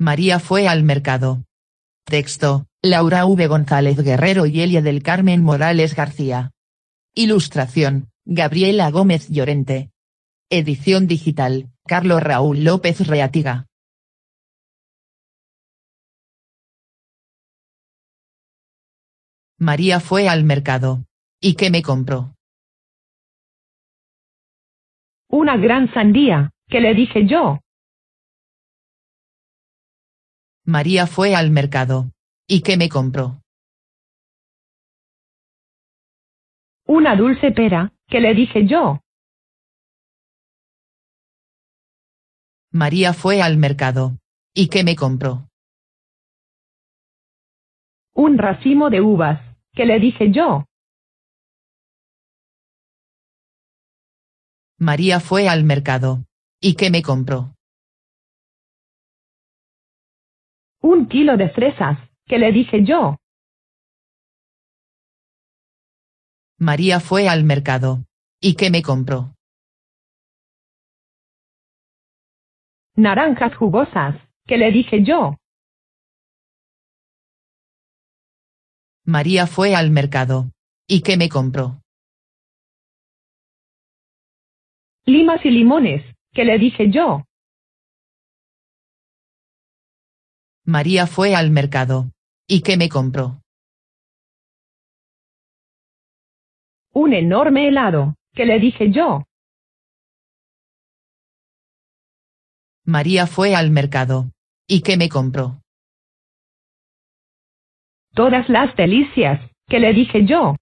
María fue al mercado. Texto, Laura V. González Guerrero y Elia del Carmen Morales García. Ilustración, Gabriela Gómez Llorente. Edición digital, Carlos Raúl López Reatiga. María fue al mercado. ¿Y qué me compró? Una gran sandía, que le dije yo. María fue al mercado. ¿Y qué me compró? Una dulce pera, que le dije yo. María fue al mercado. ¿Y qué me compró? Un racimo de uvas, que le dije yo. María fue al mercado. ¿Y qué me compró? un kilo de fresas, que le dije yo. María fue al mercado. ¿Y qué me compró? Naranjas jugosas, que le dije yo. María fue al mercado. ¿Y qué me compró? Limas y limones, que le dije yo. María fue al mercado. ¿Y qué me compró? Un enorme helado, que le dije yo. María fue al mercado. ¿Y qué me compró? Todas las delicias, que le dije yo.